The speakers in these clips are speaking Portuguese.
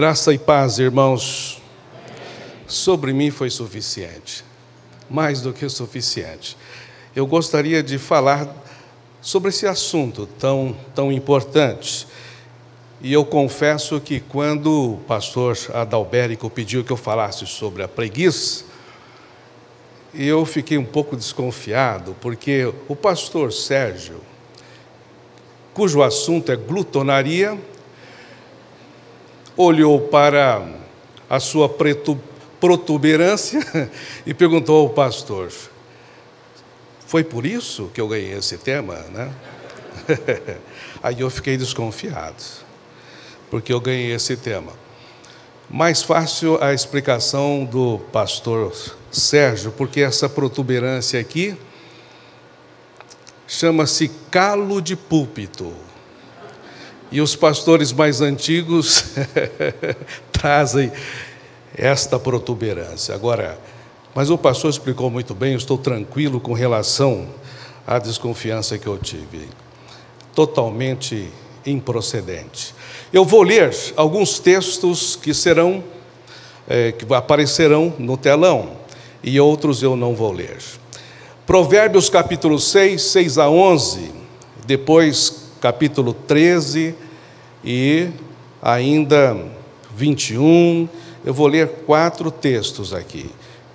Graça e paz, irmãos, sobre mim foi suficiente, mais do que suficiente. Eu gostaria de falar sobre esse assunto tão, tão importante. E eu confesso que quando o pastor Adalberico pediu que eu falasse sobre a preguiça, eu fiquei um pouco desconfiado, porque o pastor Sérgio, cujo assunto é glutonaria, olhou para a sua protuberância e perguntou ao pastor: Foi por isso que eu ganhei esse tema, né? Aí eu fiquei desconfiado, porque eu ganhei esse tema. Mais fácil a explicação do pastor Sérgio, porque essa protuberância aqui chama-se calo de púlpito. E os pastores mais antigos trazem esta protuberância. Agora, mas o pastor explicou muito bem, eu estou tranquilo com relação à desconfiança que eu tive. Totalmente improcedente. Eu vou ler alguns textos que serão, é, que aparecerão no telão, e outros eu não vou ler. Provérbios capítulo 6, 6 a 11, depois capítulo 13, e ainda 21. Eu vou ler quatro textos aqui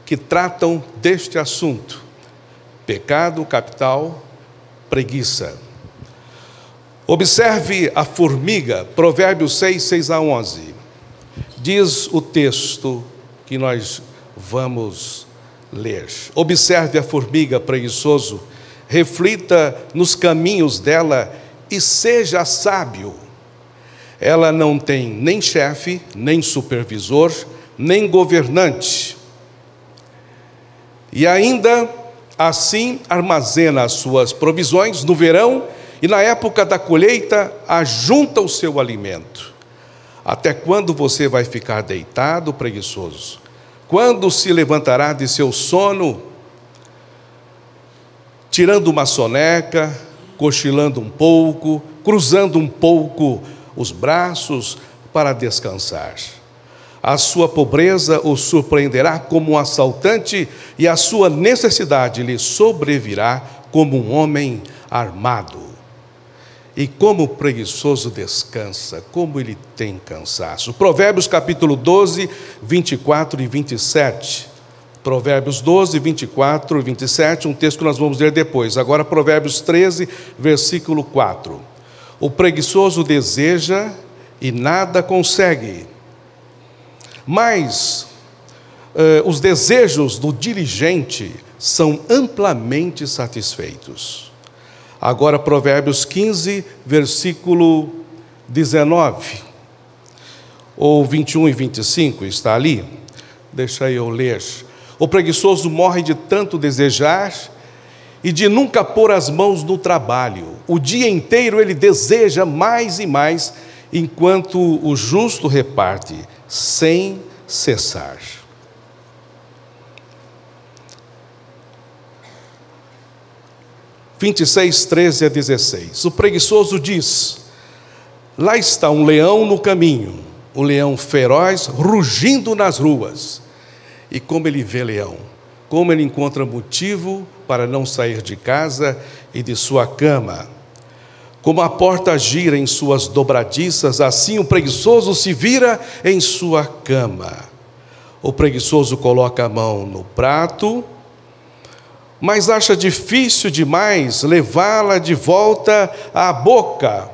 que tratam deste assunto: pecado capital, preguiça. Observe a formiga, Provérbios 6, 6 a 11. Diz o texto que nós vamos ler. Observe a formiga, preguiçoso, reflita nos caminhos dela e seja sábio. Ela não tem nem chefe, nem supervisor, nem governante. E ainda assim armazena as suas provisões no verão e na época da colheita ajunta o seu alimento. Até quando você vai ficar deitado, preguiçoso? Quando se levantará de seu sono, tirando uma soneca, cochilando um pouco, cruzando um pouco os braços para descansar. A sua pobreza o surpreenderá como um assaltante, e a sua necessidade lhe sobrevirá como um homem armado. E como o preguiçoso descansa, como ele tem cansaço. Provérbios capítulo 12, 24 e 27. Provérbios 12, 24 e 27, um texto que nós vamos ler depois. Agora, Provérbios 13, versículo 4. O preguiçoso deseja e nada consegue. Mas eh, os desejos do diligente são amplamente satisfeitos. Agora, Provérbios 15, versículo 19, ou 21 e 25, está ali. Deixa eu ler. O preguiçoso morre de tanto desejar e de nunca pôr as mãos no trabalho. O dia inteiro ele deseja mais e mais, enquanto o justo reparte, sem cessar. 13 a 16. O preguiçoso diz: Lá está um leão no caminho, um leão feroz rugindo nas ruas. E como ele vê leão, como ele encontra motivo para não sair de casa e de sua cama. Como a porta gira em suas dobradiças, assim o preguiçoso se vira em sua cama. O preguiçoso coloca a mão no prato, mas acha difícil demais levá-la de volta à boca,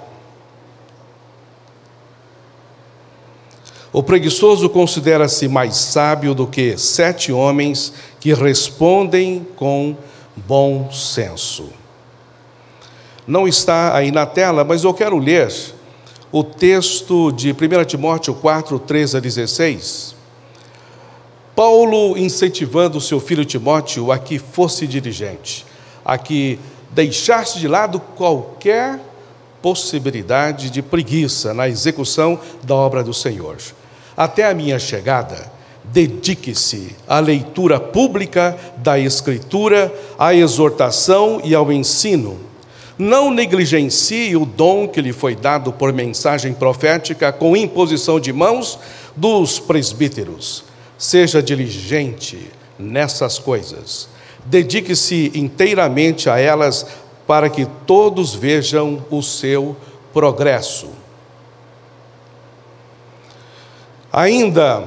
O preguiçoso considera-se mais sábio do que sete homens que respondem com bom senso. Não está aí na tela, mas eu quero ler o texto de 1 Timóteo 4, 13 a 16. Paulo incentivando seu filho Timóteo a que fosse dirigente, a que deixasse de lado qualquer possibilidade de preguiça na execução da obra do Senhor. Até a minha chegada, dedique-se à leitura pública da Escritura, à exortação e ao ensino. Não negligencie o dom que lhe foi dado por mensagem profética com imposição de mãos dos presbíteros. Seja diligente nessas coisas. Dedique-se inteiramente a elas para que todos vejam o seu progresso. Ainda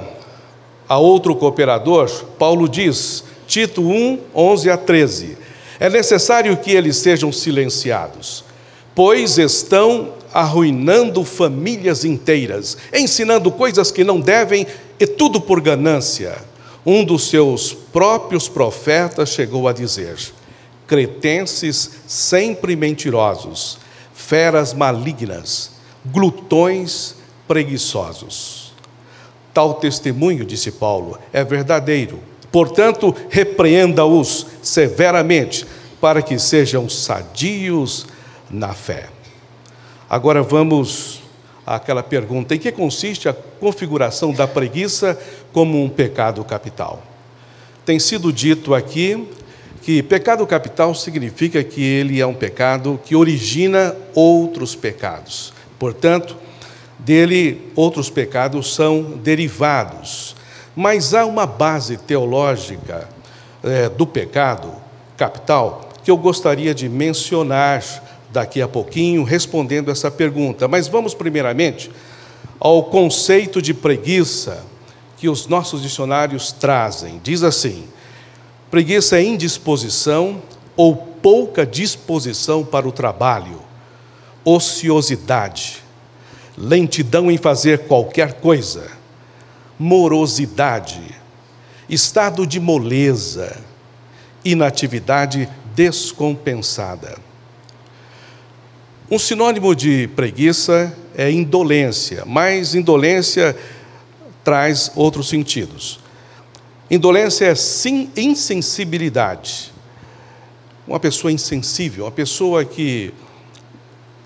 a outro cooperador, Paulo diz, Tito 1, 11 a 13: É necessário que eles sejam silenciados, pois estão arruinando famílias inteiras, ensinando coisas que não devem e tudo por ganância. Um dos seus próprios profetas chegou a dizer: cretenses sempre mentirosos, feras malignas, glutões preguiçosos. Tal testemunho, disse Paulo, é verdadeiro. Portanto, repreenda-os severamente, para que sejam sadios na fé. Agora vamos àquela pergunta: em que consiste a configuração da preguiça como um pecado capital? Tem sido dito aqui que pecado capital significa que ele é um pecado que origina outros pecados. Portanto, dele outros pecados são derivados. Mas há uma base teológica é, do pecado capital que eu gostaria de mencionar daqui a pouquinho, respondendo essa pergunta. Mas vamos, primeiramente, ao conceito de preguiça que os nossos dicionários trazem. Diz assim: Preguiça é indisposição ou pouca disposição para o trabalho, ociosidade, lentidão em fazer qualquer coisa, morosidade, estado de moleza, inatividade descompensada. Um sinônimo de preguiça é indolência, mas indolência traz outros sentidos. Indolência é sim insensibilidade. Uma pessoa insensível, uma pessoa que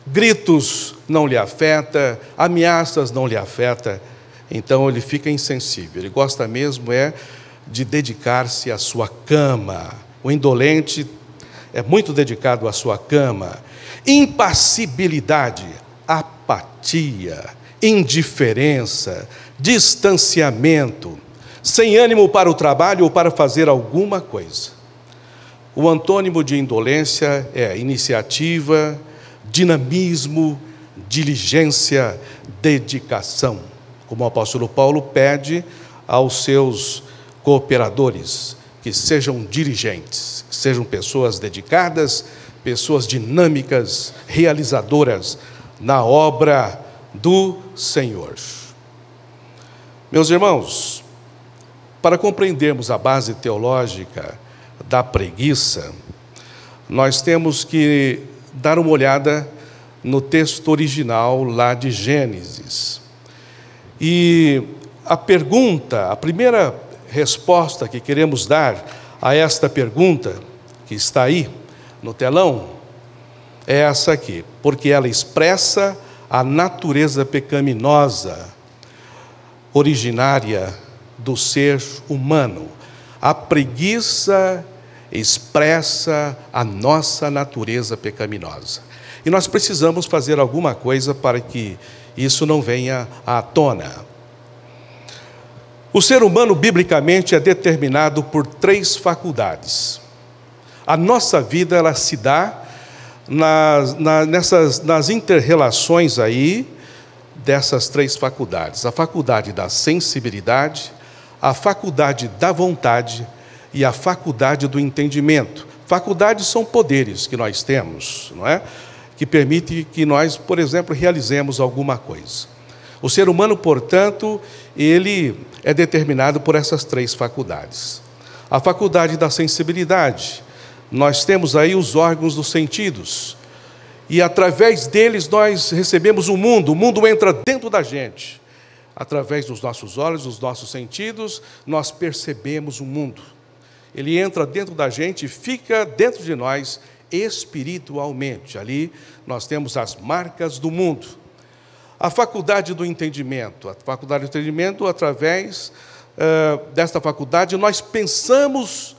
gritos não lhe afeta, ameaças não lhe afeta, então ele fica insensível. Ele gosta mesmo é de dedicar-se à sua cama. O indolente é muito dedicado à sua cama. Impassibilidade, apatia, indiferença, distanciamento, sem ânimo para o trabalho ou para fazer alguma coisa. O antônimo de indolência é iniciativa, dinamismo, diligência, dedicação, como o apóstolo Paulo pede aos seus cooperadores que sejam dirigentes, que sejam pessoas dedicadas, pessoas dinâmicas, realizadoras na obra do Senhor. Meus irmãos, para compreendermos a base teológica da preguiça, nós temos que dar uma olhada no texto original lá de Gênesis. E a pergunta, a primeira resposta que queremos dar a esta pergunta, que está aí no telão, é essa aqui, porque ela expressa a natureza pecaminosa originária do ser humano. A preguiça expressa a nossa natureza pecaminosa. E nós precisamos fazer alguma coisa para que isso não venha à tona. O ser humano, biblicamente, é determinado por três faculdades. A nossa vida ela se dá nas, nas, nessas, nas interrelações aí dessas três faculdades: a faculdade da sensibilidade, a faculdade da vontade e a faculdade do entendimento. Faculdades são poderes que nós temos, não é? Que permite que nós, por exemplo, realizemos alguma coisa. O ser humano, portanto, ele é determinado por essas três faculdades. A faculdade da sensibilidade. Nós temos aí os órgãos dos sentidos. E através deles nós recebemos o mundo. O mundo entra dentro da gente através dos nossos olhos, dos nossos sentidos, nós percebemos o mundo. Ele entra dentro da gente e fica dentro de nós espiritualmente. Ali nós temos as marcas do mundo. A faculdade do entendimento. A faculdade do entendimento, através uh, desta faculdade, nós pensamos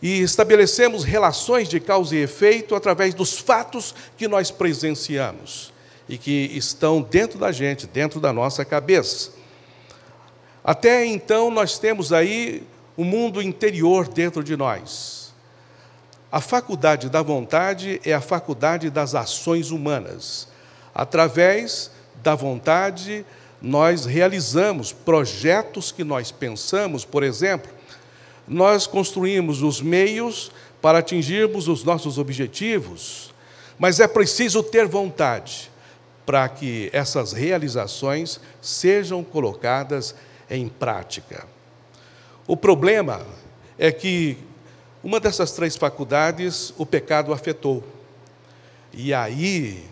e estabelecemos relações de causa e efeito através dos fatos que nós presenciamos e que estão dentro da gente, dentro da nossa cabeça. Até então, nós temos aí o um mundo interior dentro de nós. A faculdade da vontade é a faculdade das ações humanas. Através da vontade, nós realizamos projetos que nós pensamos, por exemplo, nós construímos os meios para atingirmos os nossos objetivos, mas é preciso ter vontade para que essas realizações sejam colocadas em prática. O problema é que uma dessas três faculdades o pecado afetou. E aí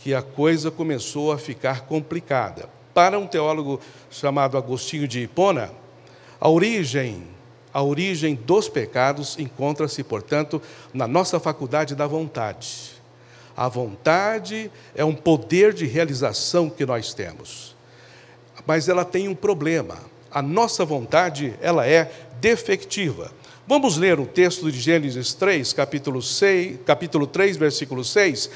que a coisa começou a ficar complicada. Para um teólogo chamado Agostinho de Hipona, a origem, a origem dos pecados encontra-se, portanto, na nossa faculdade da vontade. A vontade é um poder de realização que nós temos. Mas ela tem um problema. A nossa vontade, ela é defectiva. Vamos ler o texto de Gênesis 3, capítulo, 6, capítulo 3, versículo 6,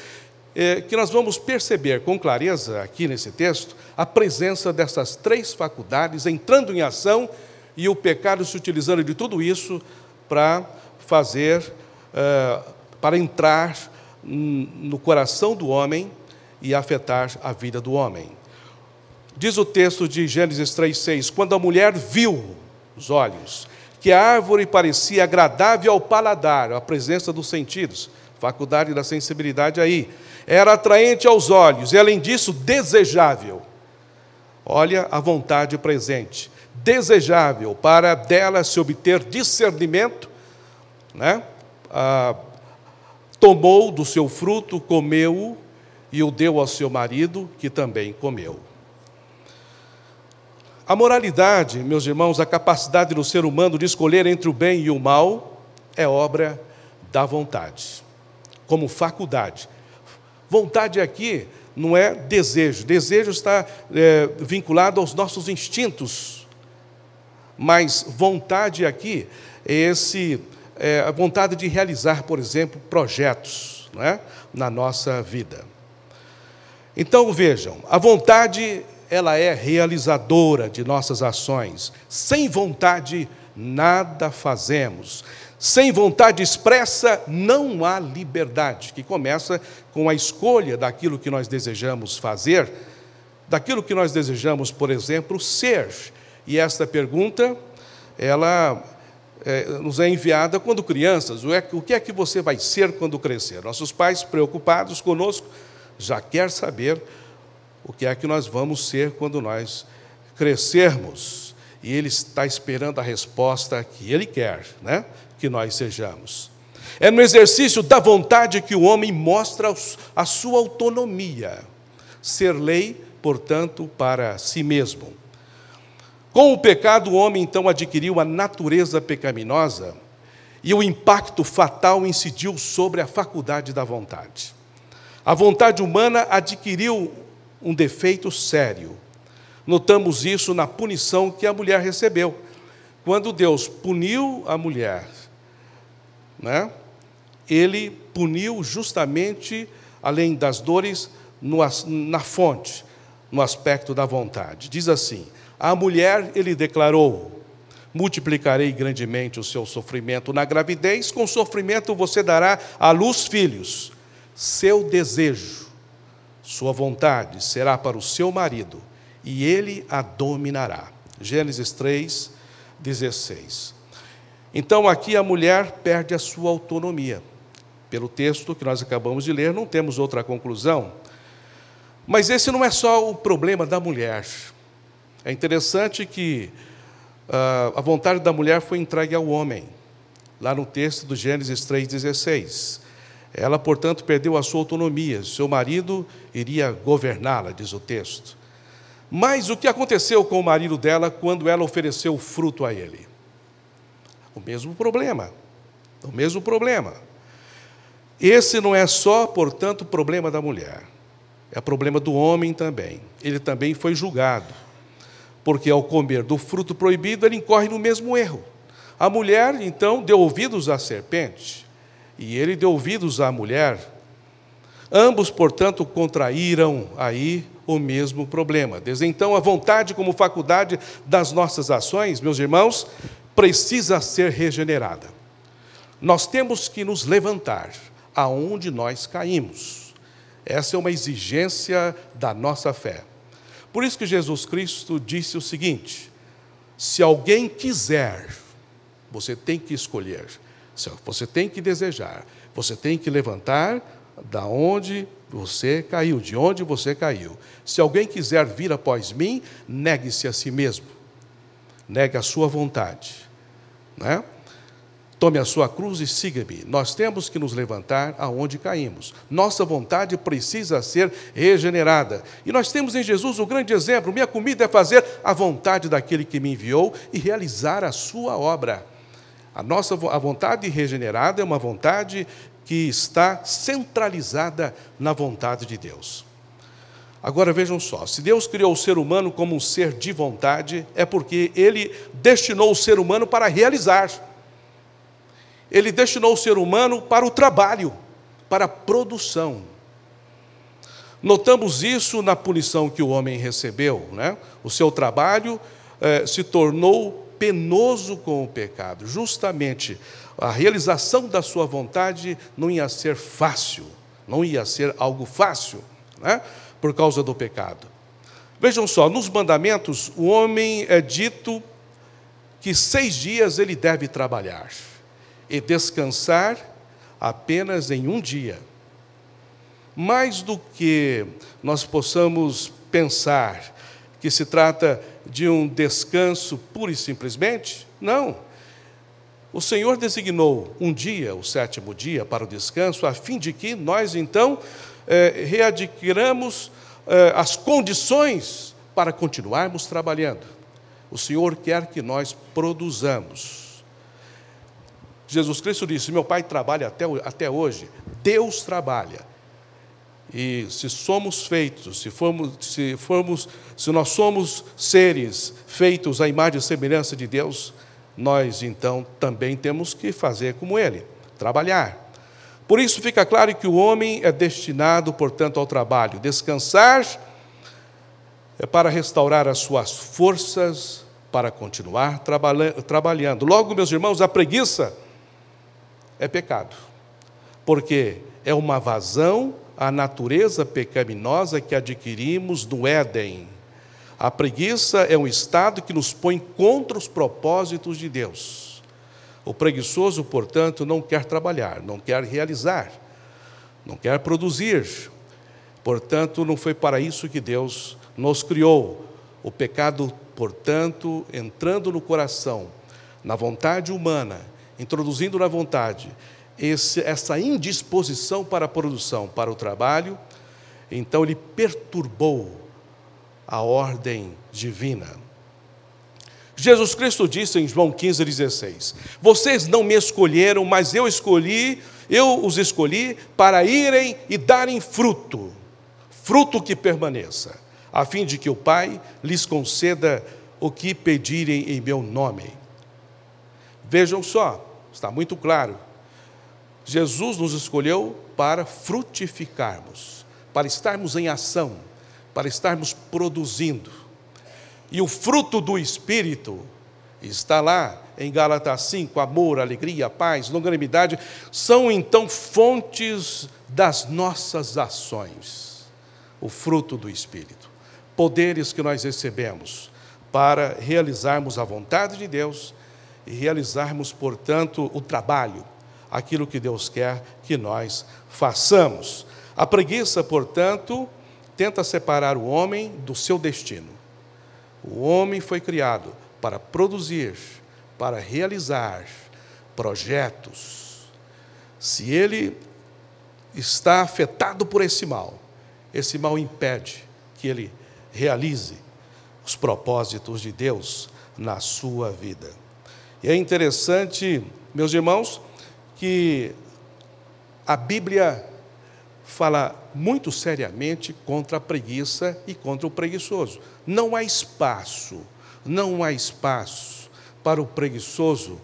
é, eh, que nós vamos perceber com clareza aqui nesse texto a presença dessas três faculdades entrando em ação e o pecado se utilizando de tudo isso para fazer, é, para entrar no coração do homem e afetar a vida do homem. Diz o texto de Gênesis 3,6: Quando a mulher viu os olhos, que a árvore parecia agradável ao paladar, a presença dos sentidos, faculdade da sensibilidade aí, era atraente aos olhos e, além disso, desejável. Olha a vontade presente. Desejável para dela se obter discernimento, né? Ah, tomou do seu fruto, comeu-o e o deu ao seu marido, que também comeu. A moralidade, meus irmãos, a capacidade do ser humano de escolher entre o bem e o mal, é obra da vontade, como faculdade. Vontade aqui não é desejo, desejo está é, vinculado aos nossos instintos, mas vontade aqui é esse é, a vontade de realizar, por exemplo, projetos é? na nossa vida. Então vejam, a vontade ela é realizadora de nossas ações. Sem vontade nada fazemos. Sem vontade expressa não há liberdade, que começa com a escolha daquilo que nós desejamos fazer, daquilo que nós desejamos, por exemplo, ser. E esta pergunta, ela é, nos é enviada quando crianças. É o que é que você vai ser quando crescer? Nossos pais, preocupados conosco, já quer saber o que é que nós vamos ser quando nós crescermos. E ele está esperando a resposta que ele quer, né? Que nós sejamos. É no exercício da vontade que o homem mostra a sua autonomia. Ser lei, portanto, para si mesmo. Com o pecado, o homem então adquiriu a natureza pecaminosa e o impacto fatal incidiu sobre a faculdade da vontade. A vontade humana adquiriu um defeito sério. Notamos isso na punição que a mulher recebeu. Quando Deus puniu a mulher, né, ele puniu justamente, além das dores, no, na fonte, no aspecto da vontade. Diz assim: a mulher, ele declarou: multiplicarei grandemente o seu sofrimento na gravidez, com sofrimento você dará à luz filhos. Seu desejo, sua vontade será para o seu marido, e ele a dominará. Gênesis 3, 16. Então aqui a mulher perde a sua autonomia. Pelo texto que nós acabamos de ler, não temos outra conclusão. Mas esse não é só o problema da mulher. É interessante que uh, a vontade da mulher foi entregue ao homem, lá no texto do Gênesis 3,16. Ela, portanto, perdeu a sua autonomia, seu marido iria governá-la, diz o texto. Mas o que aconteceu com o marido dela quando ela ofereceu o fruto a ele? O mesmo problema. O mesmo problema. Esse não é só, portanto, problema da mulher. É problema do homem também. Ele também foi julgado porque ao comer do fruto proibido, ele incorre no mesmo erro. A mulher, então, deu ouvidos à serpente, e ele deu ouvidos à mulher. Ambos, portanto, contraíram aí o mesmo problema. Desde então, a vontade, como faculdade das nossas ações, meus irmãos, precisa ser regenerada. Nós temos que nos levantar aonde nós caímos. Essa é uma exigência da nossa fé. Por isso que Jesus Cristo disse o seguinte: se alguém quiser, você tem que escolher, você tem que desejar, você tem que levantar da onde você caiu, de onde você caiu. Se alguém quiser vir após mim, negue-se a si mesmo, negue a sua vontade. Né? Tome a sua cruz e siga-me. Nós temos que nos levantar aonde caímos. Nossa vontade precisa ser regenerada. E nós temos em Jesus o grande exemplo: minha comida é fazer a vontade daquele que me enviou e realizar a sua obra. A nossa a vontade regenerada é uma vontade que está centralizada na vontade de Deus. Agora vejam só, se Deus criou o ser humano como um ser de vontade, é porque ele destinou o ser humano para realizar. Ele destinou o ser humano para o trabalho, para a produção. Notamos isso na punição que o homem recebeu. Né? O seu trabalho eh, se tornou penoso com o pecado. Justamente a realização da sua vontade não ia ser fácil, não ia ser algo fácil, né? por causa do pecado. Vejam só, nos mandamentos, o homem é dito que seis dias ele deve trabalhar e descansar apenas em um dia. Mais do que nós possamos pensar que se trata de um descanso pura e simplesmente, não. O Senhor designou um dia, o sétimo dia, para o descanso, a fim de que nós então eh, readquiramos eh, as condições para continuarmos trabalhando. O Senhor quer que nós produzamos. Jesus Cristo disse: Meu Pai trabalha até, até hoje, Deus trabalha. E se somos feitos, se formos, se formos, se nós somos seres feitos à imagem e semelhança de Deus, nós então também temos que fazer como ele, trabalhar. Por isso fica claro que o homem é destinado, portanto, ao trabalho. Descansar é para restaurar as suas forças para continuar trabalha trabalhando. Logo, meus irmãos, a preguiça é pecado, porque é uma vazão à natureza pecaminosa que adquirimos do Éden. A preguiça é um estado que nos põe contra os propósitos de Deus. O preguiçoso, portanto, não quer trabalhar, não quer realizar, não quer produzir. Portanto, não foi para isso que Deus nos criou. O pecado, portanto, entrando no coração, na vontade humana, introduzindo na vontade esse, essa indisposição para a produção, para o trabalho, então ele perturbou a ordem divina. Jesus Cristo disse em João 15,16: Vocês não me escolheram, mas eu escolhi, eu os escolhi para irem e darem fruto, fruto que permaneça, a fim de que o Pai lhes conceda o que pedirem em meu nome. Vejam só, está muito claro. Jesus nos escolheu para frutificarmos, para estarmos em ação, para estarmos produzindo. E o fruto do Espírito está lá em Gálatas 5, amor, alegria, paz, longanimidade, são então fontes das nossas ações, o fruto do Espírito, poderes que nós recebemos para realizarmos a vontade de Deus e realizarmos, portanto, o trabalho, aquilo que Deus quer que nós façamos. A preguiça, portanto, tenta separar o homem do seu destino. O homem foi criado para produzir, para realizar projetos. Se ele está afetado por esse mal, esse mal impede que ele realize os propósitos de Deus na sua vida. E é interessante, meus irmãos, que a Bíblia fala muito seriamente contra a preguiça e contra o preguiçoso. Não há espaço, não há espaço para o preguiçoso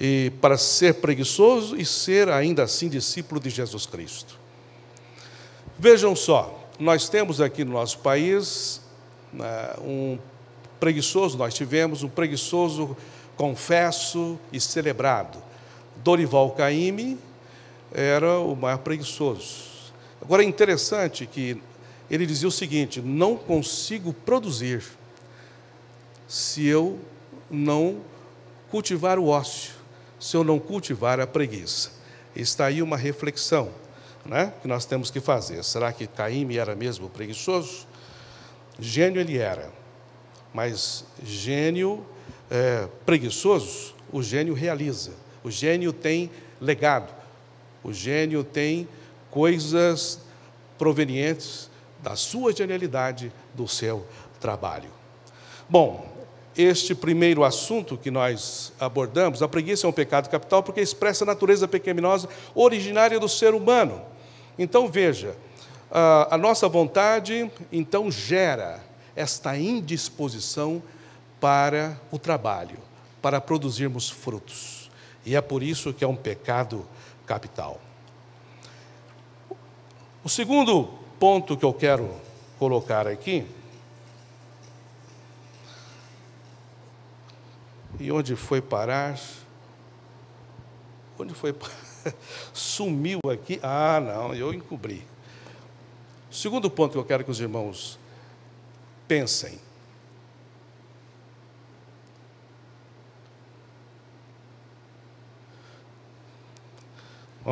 e para ser preguiçoso e ser ainda assim discípulo de Jesus Cristo. Vejam só, nós temos aqui no nosso país né, um preguiçoso, nós tivemos um preguiçoso confesso e celebrado. Dorival Caymmi era o mais preguiçoso. Agora é interessante que ele dizia o seguinte: não consigo produzir se eu não cultivar o ócio, se eu não cultivar a preguiça. Está aí uma reflexão né, que nós temos que fazer. Será que Caíme era mesmo preguiçoso? Gênio ele era, mas gênio é, preguiçosos, o gênio realiza, o gênio tem legado, o gênio tem coisas provenientes da sua genialidade, do seu trabalho. Bom, este primeiro assunto que nós abordamos, a preguiça é um pecado capital porque expressa a natureza pecaminosa originária do ser humano. Então veja, a nossa vontade então gera esta indisposição para o trabalho, para produzirmos frutos. E é por isso que é um pecado capital. O segundo ponto que eu quero colocar aqui, e onde foi parar? Onde foi Sumiu aqui. Ah, não, eu encobri. O segundo ponto que eu quero que os irmãos pensem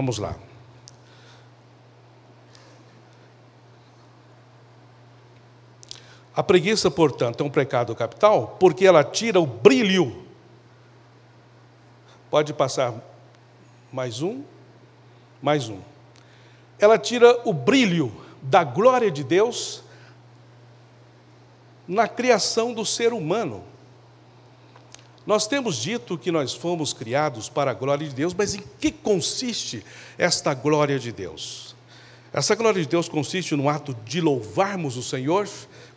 Vamos lá. A preguiça, portanto, é um pecado capital porque ela tira o brilho. Pode passar mais um, mais um. Ela tira o brilho da glória de Deus na criação do ser humano. Nós temos dito que nós fomos criados para a glória de Deus, mas em que consiste esta glória de Deus? Essa glória de Deus consiste no ato de louvarmos o Senhor,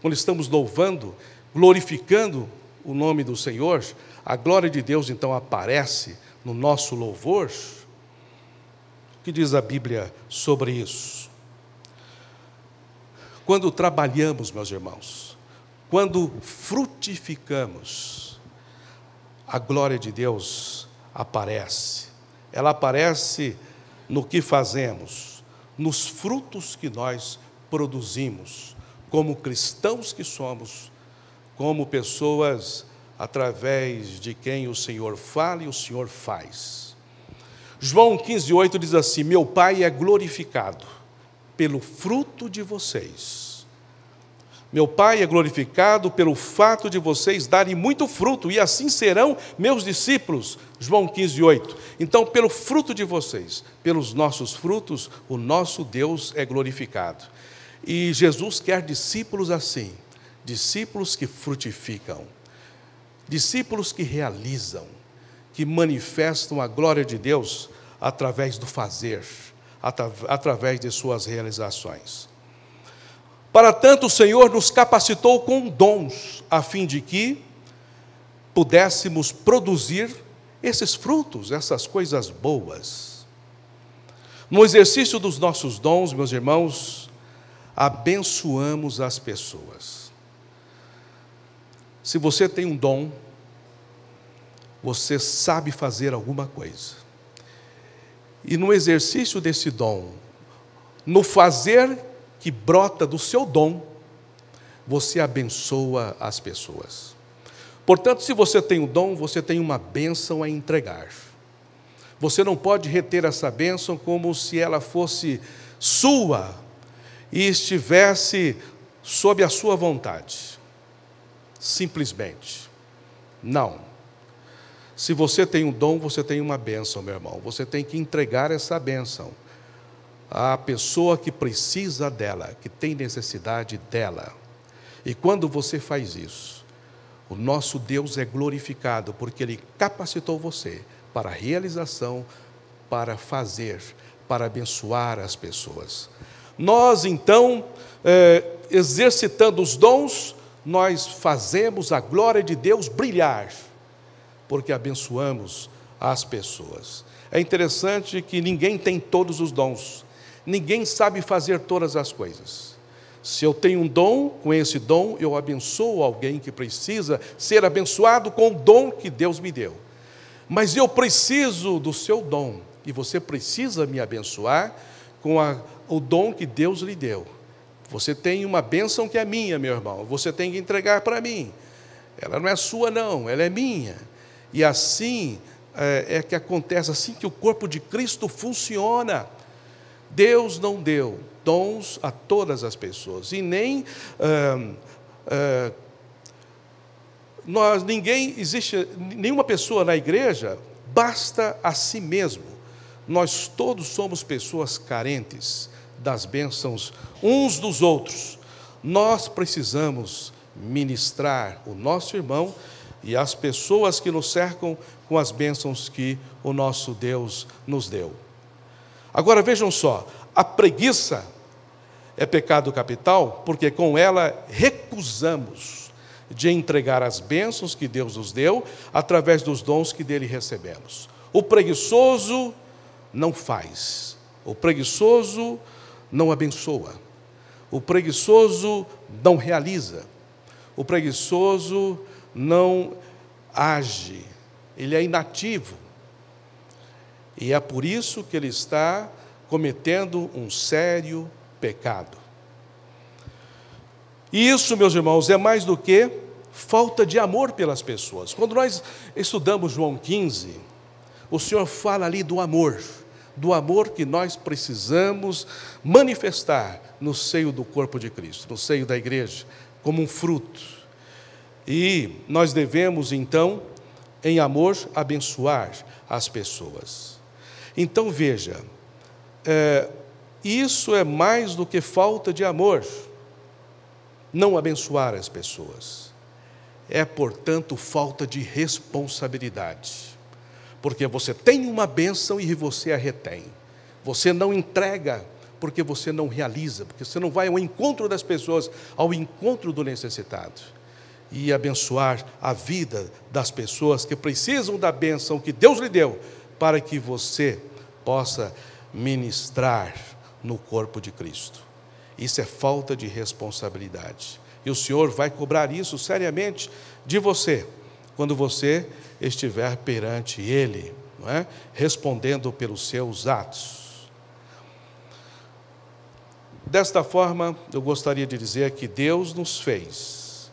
quando estamos louvando, glorificando o nome do Senhor, a glória de Deus então aparece no nosso louvor. O que diz a Bíblia sobre isso? Quando trabalhamos, meus irmãos, quando frutificamos, a glória de Deus aparece. Ela aparece no que fazemos, nos frutos que nós produzimos, como cristãos que somos, como pessoas através de quem o Senhor fala e o Senhor faz. João 15,8 diz assim: Meu Pai é glorificado pelo fruto de vocês meu Pai é glorificado pelo fato de vocês darem muito fruto, e assim serão meus discípulos. João 15, 8. Então, pelo fruto de vocês, pelos nossos frutos, o nosso Deus é glorificado. E Jesus quer discípulos assim, discípulos que frutificam, discípulos que realizam, que manifestam a glória de Deus através do fazer, através de suas realizações. Para tanto, o Senhor nos capacitou com dons, a fim de que pudéssemos produzir esses frutos, essas coisas boas. No exercício dos nossos dons, meus irmãos, abençoamos as pessoas. Se você tem um dom, você sabe fazer alguma coisa. E no exercício desse dom, no fazer que brota do seu dom, você abençoa as pessoas. Portanto, se você tem o um dom, você tem uma bênção a entregar. Você não pode reter essa bênção como se ela fosse sua e estivesse sob a sua vontade. Simplesmente. Não. Se você tem um dom, você tem uma bênção, meu irmão. Você tem que entregar essa bênção a pessoa que precisa dela, que tem necessidade dela. E quando você faz isso, o nosso Deus é glorificado, porque Ele capacitou você para a realização, para fazer, para abençoar as pessoas. Nós, então, é, exercitando os dons, nós fazemos a glória de Deus brilhar, porque abençoamos as pessoas. É interessante que ninguém tem todos os dons, Ninguém sabe fazer todas as coisas. Se eu tenho um dom, com esse dom eu abençoo alguém que precisa ser abençoado com o dom que Deus me deu. Mas eu preciso do seu dom e você precisa me abençoar com a, o dom que Deus lhe deu. Você tem uma bênção que é minha, meu irmão, você tem que entregar para mim. Ela não é sua, não, ela é minha. E assim é, é que acontece, assim que o corpo de Cristo funciona. Deus não deu dons a todas as pessoas e nem ah, ah, nós ninguém existe nenhuma pessoa na igreja basta a si mesmo. Nós todos somos pessoas carentes das bênçãos uns dos outros. Nós precisamos ministrar o nosso irmão e as pessoas que nos cercam com as bênçãos que o nosso Deus nos deu. Agora vejam só, a preguiça é pecado capital porque com ela recusamos de entregar as bênçãos que Deus nos deu através dos dons que dele recebemos. O preguiçoso não faz, o preguiçoso não abençoa, o preguiçoso não realiza, o preguiçoso não age, ele é inativo. E é por isso que ele está cometendo um sério pecado. E isso, meus irmãos, é mais do que falta de amor pelas pessoas. Quando nós estudamos João 15, o Senhor fala ali do amor, do amor que nós precisamos manifestar no seio do corpo de Cristo, no seio da igreja, como um fruto. E nós devemos, então, em amor, abençoar as pessoas. Então veja, é, isso é mais do que falta de amor, não abençoar as pessoas. É, portanto, falta de responsabilidade, porque você tem uma bênção e você a retém. Você não entrega porque você não realiza, porque você não vai ao encontro das pessoas, ao encontro do necessitado. E abençoar a vida das pessoas que precisam da bênção que Deus lhe deu, para que você possa ministrar no corpo de Cristo. Isso é falta de responsabilidade. E o Senhor vai cobrar isso seriamente de você, quando você estiver perante Ele, não é? respondendo pelos seus atos. Desta forma, eu gostaria de dizer que Deus nos fez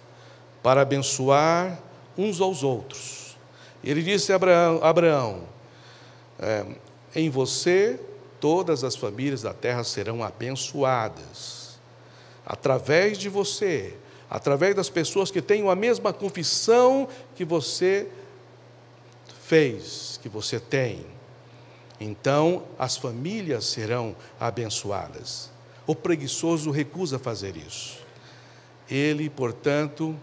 para abençoar uns aos outros. Ele disse a Abraão: é, em você todas as famílias da terra serão abençoadas. Através de você, através das pessoas que tenham a mesma confissão que você fez, que você tem. Então, as famílias serão abençoadas. O preguiçoso recusa fazer isso. Ele, portanto,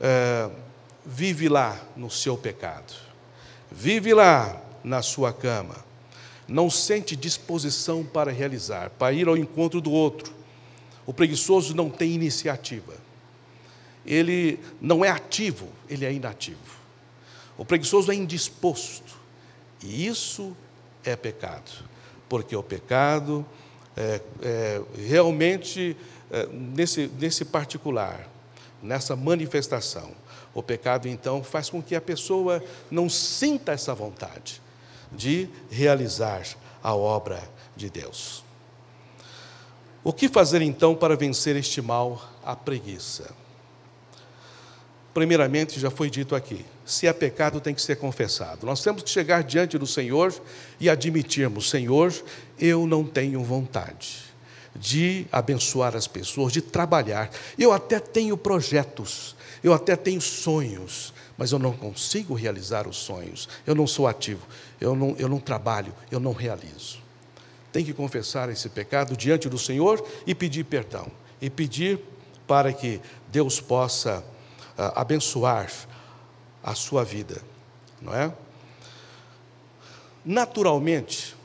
é, vive lá no seu pecado. Vive lá na sua cama. Não sente disposição para realizar, para ir ao encontro do outro. O preguiçoso não tem iniciativa. Ele não é ativo, ele é inativo. O preguiçoso é indisposto. E isso é pecado. Porque o pecado é, é, realmente, é, nesse, nesse particular, nessa manifestação, o pecado então faz com que a pessoa não sinta essa vontade de realizar a obra de Deus. O que fazer então para vencer este mal, a preguiça? Primeiramente, já foi dito aqui, se é pecado tem que ser confessado. Nós temos que chegar diante do Senhor e admitirmos: Senhor, eu não tenho vontade de abençoar as pessoas, de trabalhar. Eu até tenho projetos, eu até tenho sonhos, mas eu não consigo realizar os sonhos, eu não sou ativo, eu não, eu não trabalho, eu não realizo. Tem que confessar esse pecado diante do Senhor e pedir perdão, e pedir para que Deus possa ah, abençoar a sua vida, não é? Naturalmente,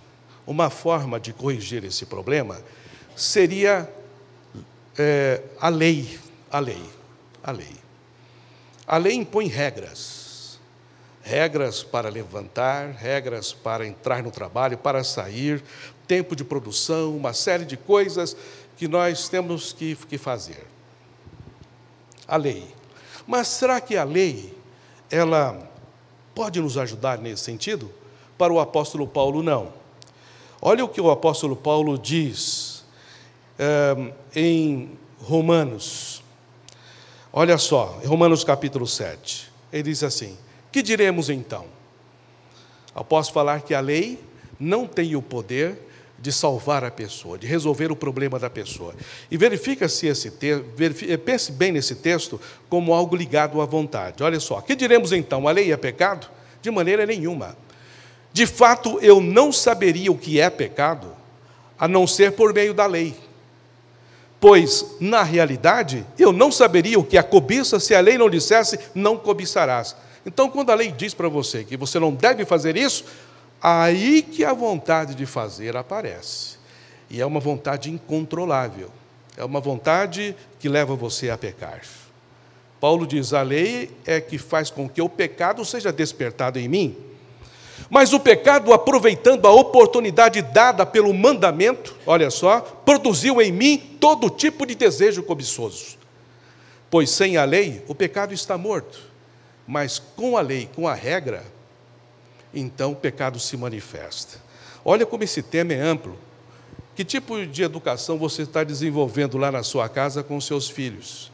uma forma de corrigir esse problema seria é, a lei, a lei, a lei. A lei impõe regras. Regras para levantar, regras para entrar no trabalho, para sair, tempo de produção, uma série de coisas que nós temos que, que fazer. A lei. Mas será que a lei, ela pode nos ajudar nesse sentido? Para o apóstolo Paulo, não. Olha o que o apóstolo Paulo diz é, em Romanos Olha só, Romanos capítulo 7. Ele diz assim: Que diremos então? Eu posso falar que a lei não tem o poder de salvar a pessoa, de resolver o problema da pessoa. E verifica-se esse texto, eh, pense bem nesse texto como algo ligado à vontade. Olha só, que diremos então? A lei é pecado? De maneira nenhuma. De fato, eu não saberia o que é pecado a não ser por meio da lei pois, na realidade, eu não saberia o que a cobiça se a lei não dissesse, não cobiçarás. Então, quando a lei diz para você que você não deve fazer isso, aí que a vontade de fazer aparece. E é uma vontade incontrolável. É uma vontade que leva você a pecar. Paulo diz: a lei é que faz com que o pecado seja despertado em mim. Mas o pecado, aproveitando a oportunidade dada pelo mandamento, olha só, produziu em mim todo tipo de desejo cobiçoso. Pois sem a lei o pecado está morto, mas com a lei, com a regra, então o pecado se manifesta. Olha como esse tema é amplo. Que tipo de educação você está desenvolvendo lá na sua casa com seus filhos?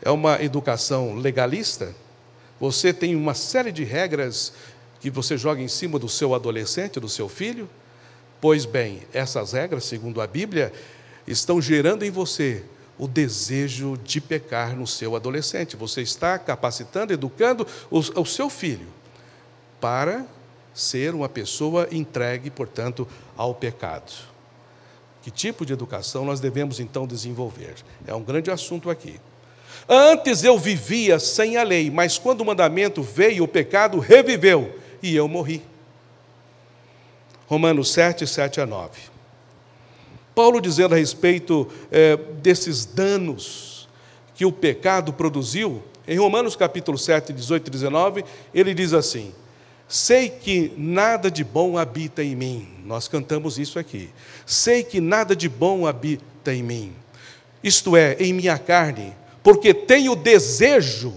É uma educação legalista? Você tem uma série de regras que você joga em cima do seu adolescente, do seu filho? Pois bem, essas regras, segundo a Bíblia, estão gerando em você o desejo de pecar no seu adolescente. Você está capacitando, educando o, o seu filho para ser uma pessoa entregue, portanto, ao pecado. Que tipo de educação nós devemos então desenvolver? É um grande assunto aqui. Antes eu vivia sem a lei, mas quando o mandamento veio, o pecado reviveu e eu morri. Romanos 7, 7 a 9. Paulo dizendo a respeito é, desses danos que o pecado produziu, em Romanos capítulo 7, 18 e 19, ele diz assim: Sei que nada de bom habita em mim. Nós cantamos isso aqui. Sei que nada de bom habita em mim. Isto é, em minha carne, porque tenho desejo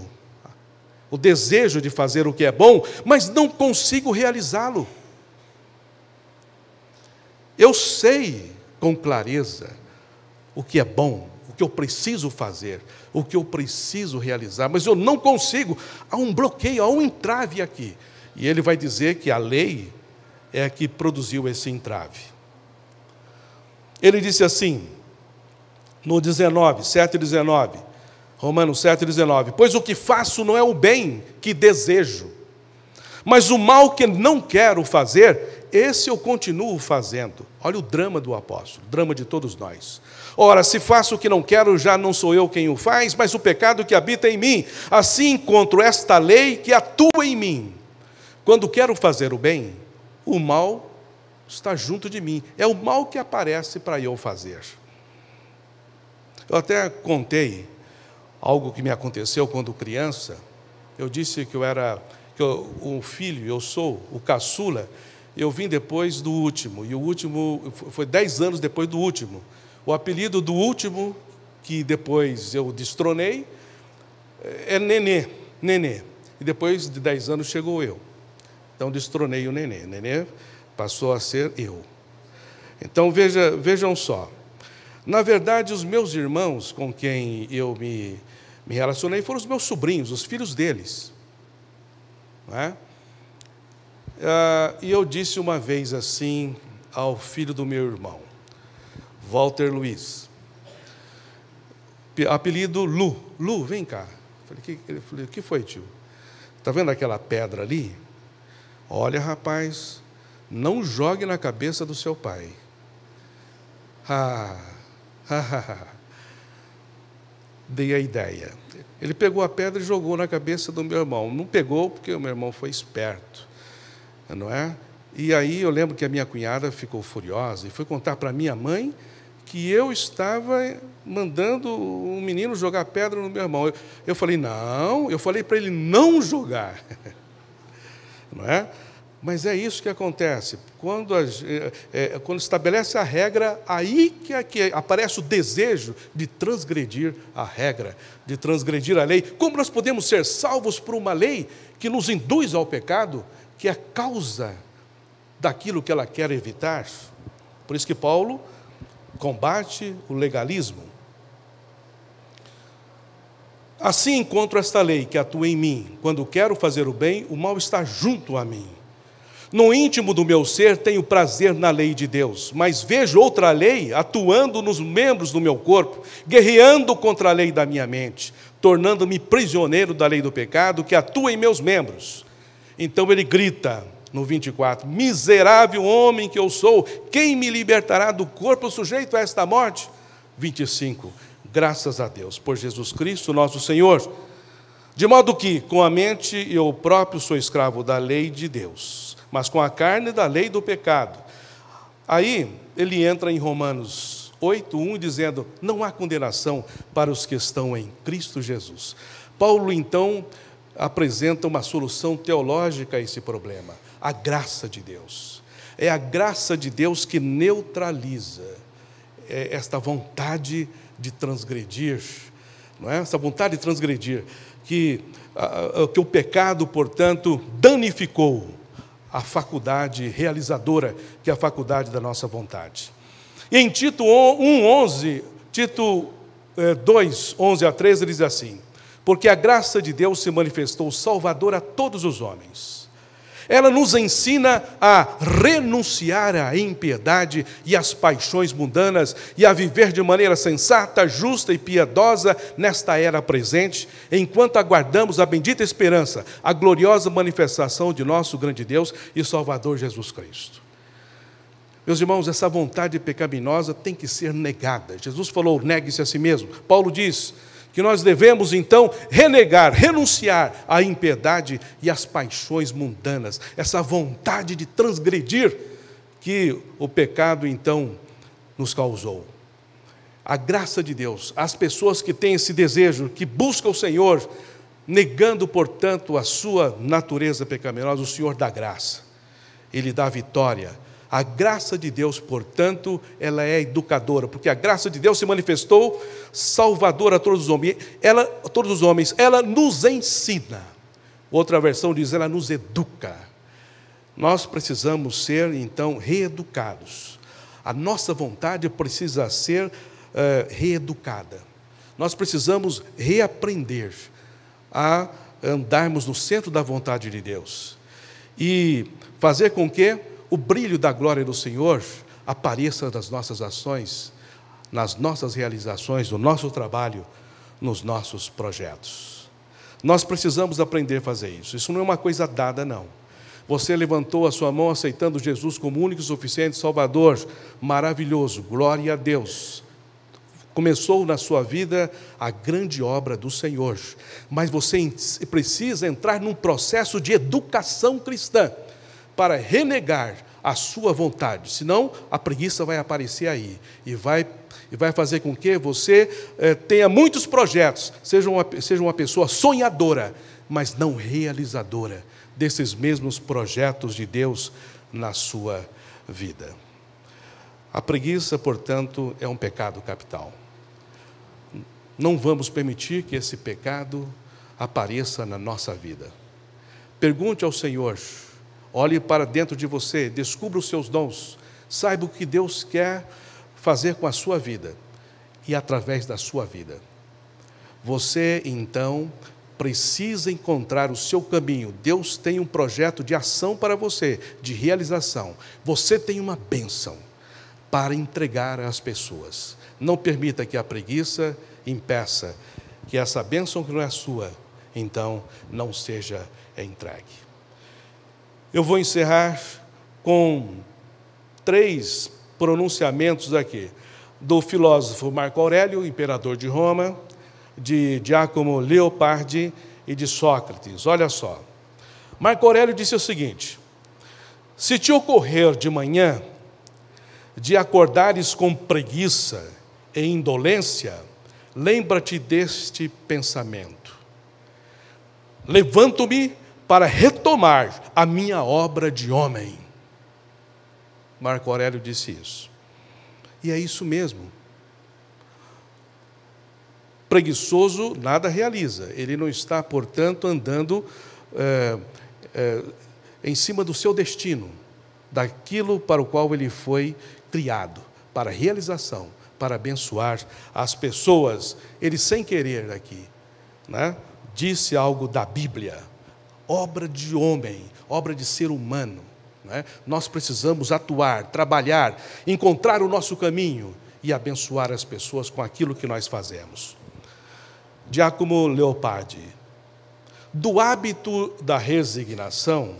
o desejo de fazer o que é bom, mas não consigo realizá-lo. Eu sei com clareza o que é bom, o que eu preciso fazer, o que eu preciso realizar, mas eu não consigo. Há um bloqueio, há um entrave aqui. E ele vai dizer que a lei é a que produziu esse entrave. Ele disse assim, no 19, 7 e 19: Romanos 7,19. Pois o que faço não é o bem que desejo, mas o mal que não quero fazer, esse eu continuo fazendo. Olha o drama do apóstolo, drama de todos nós. Ora, se faço o que não quero, já não sou eu quem o faz, mas o pecado que habita em mim. Assim encontro esta lei que atua em mim. Quando quero fazer o bem, o mal está junto de mim. É o mal que aparece para eu fazer. Eu até contei algo que me aconteceu quando criança. Eu disse que eu era que eu, um filho, eu sou o caçula. Eu vim depois do último e o último foi dez anos depois do último. O apelido do último que depois eu destronei é, é Nenê, Nenê. E depois de dez anos chegou eu. Então destronei o Nenê. Nenê passou a ser eu. Então veja, vejam só. Na verdade, os meus irmãos com quem eu me me relacionei foram os meus sobrinhos, os filhos deles. É? Ah, e eu disse uma vez assim ao filho do meu irmão, Walter Luiz, apelido Lu. Lu, vem cá. Falei, que, ele falou, o que foi, tio? Está vendo aquela pedra ali? Olha, rapaz, não jogue na cabeça do seu pai. Ah, ah, ah, ah dei a ideia. Ele pegou a pedra e jogou na cabeça do meu irmão. Não pegou porque o meu irmão foi esperto, não é? E aí eu lembro que a minha cunhada ficou furiosa e foi contar para minha mãe que eu estava mandando um menino jogar pedra no meu irmão. Eu, eu falei, não, eu falei para ele não jogar. Não é? Mas é isso que acontece. Quando, a, é, é, quando estabelece a regra, aí que, é, que, aparece o desejo de transgredir a regra, de transgredir a lei. Como nós podemos ser salvos por uma lei que nos induz ao pecado, que é a causa daquilo que ela quer evitar? Por isso que Paulo combate o legalismo. Assim encontro esta lei que atua em mim. Quando quero fazer o bem, o mal está junto a mim. No íntimo do meu ser tenho prazer na lei de Deus, mas vejo outra lei atuando nos membros do meu corpo, guerreando contra a lei da minha mente, tornando-me prisioneiro da lei do pecado que atua em meus membros. Então ele grita no 24: Miserável homem que eu sou, quem me libertará do corpo sujeito a esta morte? 25. Graças a Deus por Jesus Cristo, nosso Senhor. De modo que, com a mente, eu próprio sou escravo da lei de Deus, mas com a carne da lei do pecado. Aí ele entra em Romanos 1, dizendo: "Não há condenação para os que estão em Cristo Jesus". Paulo então apresenta uma solução teológica a esse problema, a graça de Deus. É a graça de Deus que neutraliza é, esta vontade de transgredir, não é? Essa vontade de transgredir que, que o pecado, portanto, danificou a faculdade realizadora, que é a faculdade da nossa vontade. E em Tito 11, Tito 2, eh, 11 a 13, ele diz assim: Porque a graça de Deus se manifestou salvadora a todos os homens ela nos ensina a renunciar à impiedade e às paixões mundanas e a viver de maneira sensata, justa e piedosa nesta era presente, enquanto aguardamos a bendita esperança, a gloriosa manifestação de nosso grande Deus e Salvador Jesus Cristo. Meus irmãos, essa vontade pecaminosa tem que ser negada. Jesus falou: negue-se a si mesmo. Paulo diz: que nós devemos então renegar, renunciar à impiedade e às paixões mundanas, essa vontade de transgredir que o pecado então nos causou. A graça de Deus, as pessoas que têm esse desejo, que buscam o Senhor, negando, portanto, a sua natureza pecaminosa, o Senhor dá graça, Ele dá vitória a graça de Deus, portanto, ela é educadora, porque a graça de Deus se manifestou salvadora a todos os homens. Ela, todos os homens, ela nos ensina. Outra versão diz, ela nos educa. Nós precisamos ser, então, reeducados. A nossa vontade precisa ser uh, reeducada. Nós precisamos reaprender a andarmos no centro da vontade de Deus e fazer com que o brilho da glória do Senhor apareça nas nossas ações, nas nossas realizações, no nosso trabalho, nos nossos projetos. Nós precisamos aprender a fazer isso. Isso não é uma coisa dada, não. Você levantou a sua mão aceitando Jesus como único, suficiente Salvador, maravilhoso, glória a Deus. Começou na sua vida a grande obra do Senhor, mas você precisa entrar num processo de educação cristã para renegar a sua vontade, senão a preguiça vai aparecer aí e vai, e vai fazer com que você eh, tenha muitos projetos, seja uma, seja uma pessoa sonhadora, mas não realizadora desses mesmos projetos de Deus na sua vida. A preguiça, portanto, é um pecado capital. Não vamos permitir que esse pecado apareça na nossa vida. Pergunte ao Senhor Olhe para dentro de você, descubra os seus dons, saiba o que Deus quer fazer com a sua vida e através da sua vida. Você, então, precisa encontrar o seu caminho. Deus tem um projeto de ação para você, de realização. Você tem uma bênção para entregar às pessoas. Não permita que a preguiça impeça que essa bênção que não é sua, então, não seja entregue. Eu vou encerrar com três pronunciamentos aqui do filósofo Marco Aurélio, imperador de Roma, de Giacomo Leopardi e de Sócrates. Olha só. Marco Aurélio disse o seguinte: Se te ocorrer de manhã de acordares com preguiça e indolência, lembra-te deste pensamento. Levanto-me para retomar a minha obra de homem. Marco Aurélio disse isso. E é isso mesmo. Preguiçoso nada realiza, ele não está, portanto, andando é, é, em cima do seu destino, daquilo para o qual ele foi criado para realização, para abençoar as pessoas. Ele, sem querer aqui, né, disse algo da Bíblia obra de homem, obra de ser humano. É? Nós precisamos atuar, trabalhar, encontrar o nosso caminho e abençoar as pessoas com aquilo que nós fazemos. Diácono Leopardi, do hábito da resignação,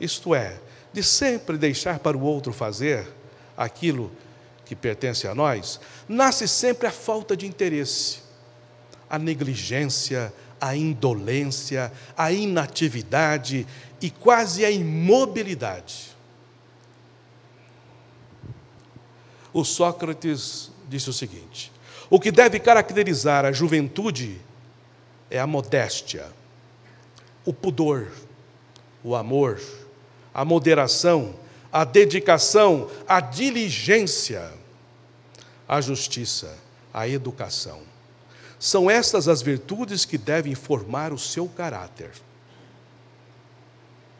isto é, de sempre deixar para o outro fazer aquilo que pertence a nós, nasce sempre a falta de interesse, a negligência, a indolência, a inatividade e quase a imobilidade. O Sócrates disse o seguinte: o que deve caracterizar a juventude é a modéstia, o pudor, o amor, a moderação, a dedicação, a diligência, a justiça, a educação. São estas as virtudes que devem formar o seu caráter.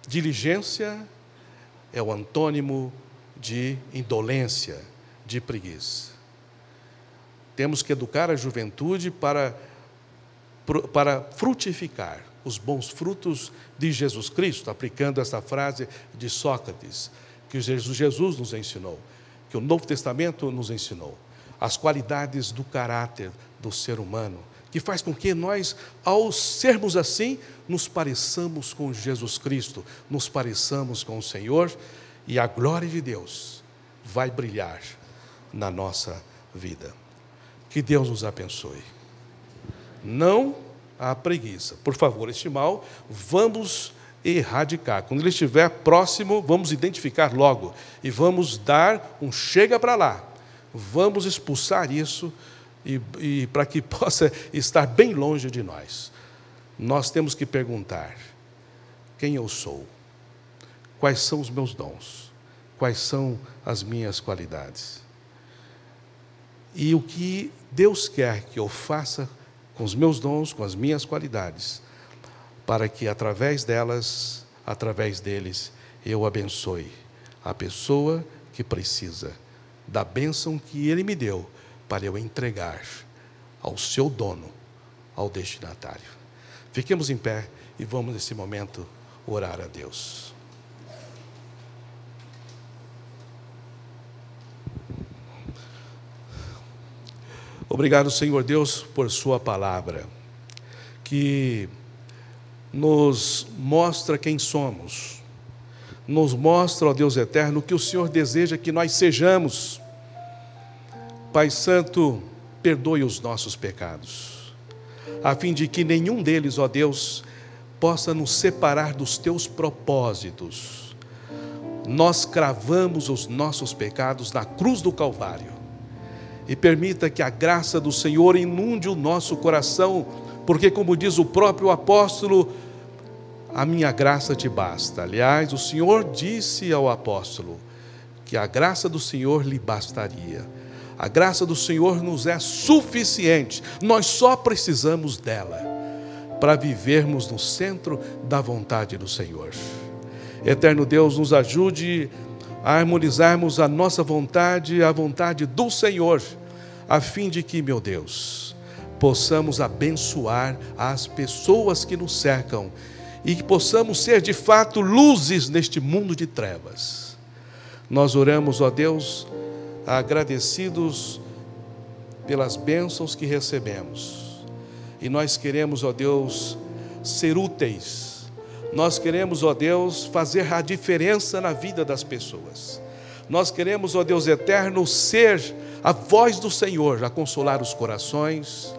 Diligência é o antônimo de indolência, de preguiça. Temos que educar a juventude para, para frutificar os bons frutos de Jesus Cristo, aplicando essa frase de Sócrates, que Jesus nos ensinou, que o Novo Testamento nos ensinou as qualidades do caráter do ser humano, que faz com que nós, ao sermos assim, nos pareçamos com Jesus Cristo, nos pareçamos com o Senhor e a glória de Deus vai brilhar na nossa vida. Que Deus nos abençoe. Não a preguiça. Por favor, este mal vamos erradicar. Quando ele estiver próximo, vamos identificar logo e vamos dar um chega para lá vamos expulsar isso e, e para que possa estar bem longe de nós. Nós temos que perguntar: quem eu sou? Quais são os meus dons? Quais são as minhas qualidades? E o que Deus quer que eu faça com os meus dons, com as minhas qualidades, para que através delas, através deles, eu abençoe a pessoa que precisa da bênção que ele me deu para eu entregar ao seu dono, ao destinatário. Fiquemos em pé e vamos nesse momento orar a Deus. Obrigado, Senhor Deus, por Sua palavra, que nos mostra quem somos, nos mostra, ó Deus eterno, o que o Senhor deseja que nós sejamos Pai Santo, perdoe os nossos pecados, a fim de que nenhum deles, ó Deus, possa nos separar dos teus propósitos. Nós cravamos os nossos pecados na cruz do Calvário e permita que a graça do Senhor inunde o nosso coração, porque, como diz o próprio apóstolo, a minha graça te basta. Aliás, o Senhor disse ao apóstolo que a graça do Senhor lhe bastaria. A graça do Senhor nos é suficiente, nós só precisamos dela para vivermos no centro da vontade do Senhor. Eterno Deus, nos ajude a harmonizarmos a nossa vontade à vontade do Senhor, a fim de que, meu Deus, possamos abençoar as pessoas que nos cercam e que possamos ser de fato luzes neste mundo de trevas. Nós oramos, ó Deus, agradecidos pelas bênçãos que recebemos. E nós queremos, ó Deus, ser úteis. Nós queremos, ó Deus, fazer a diferença na vida das pessoas. Nós queremos, ó Deus eterno, ser a voz do Senhor a consolar os corações,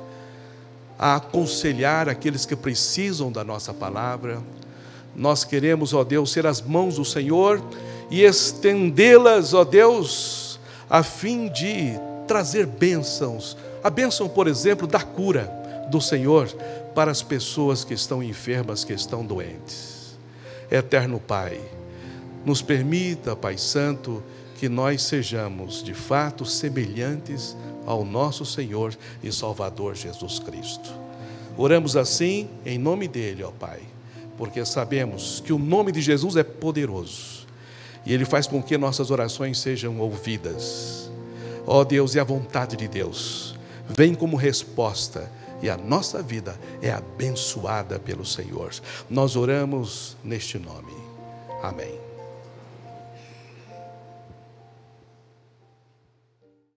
a aconselhar aqueles que precisam da nossa palavra. Nós queremos, ó Deus, ser as mãos do Senhor e estendê-las, ó Deus, a fim de trazer bênçãos. A bênção, por exemplo, da cura do Senhor para as pessoas que estão enfermas, que estão doentes. Eterno Pai, nos permita, Pai Santo, que nós sejamos de fato semelhantes ao nosso Senhor e Salvador Jesus Cristo. Oramos assim em nome dele, ó Pai, porque sabemos que o nome de Jesus é poderoso e Ele faz com que nossas orações sejam ouvidas. Ó oh Deus, é a vontade de Deus, vem como resposta, e a nossa vida é abençoada pelo Senhor. Nós oramos neste nome. Amém.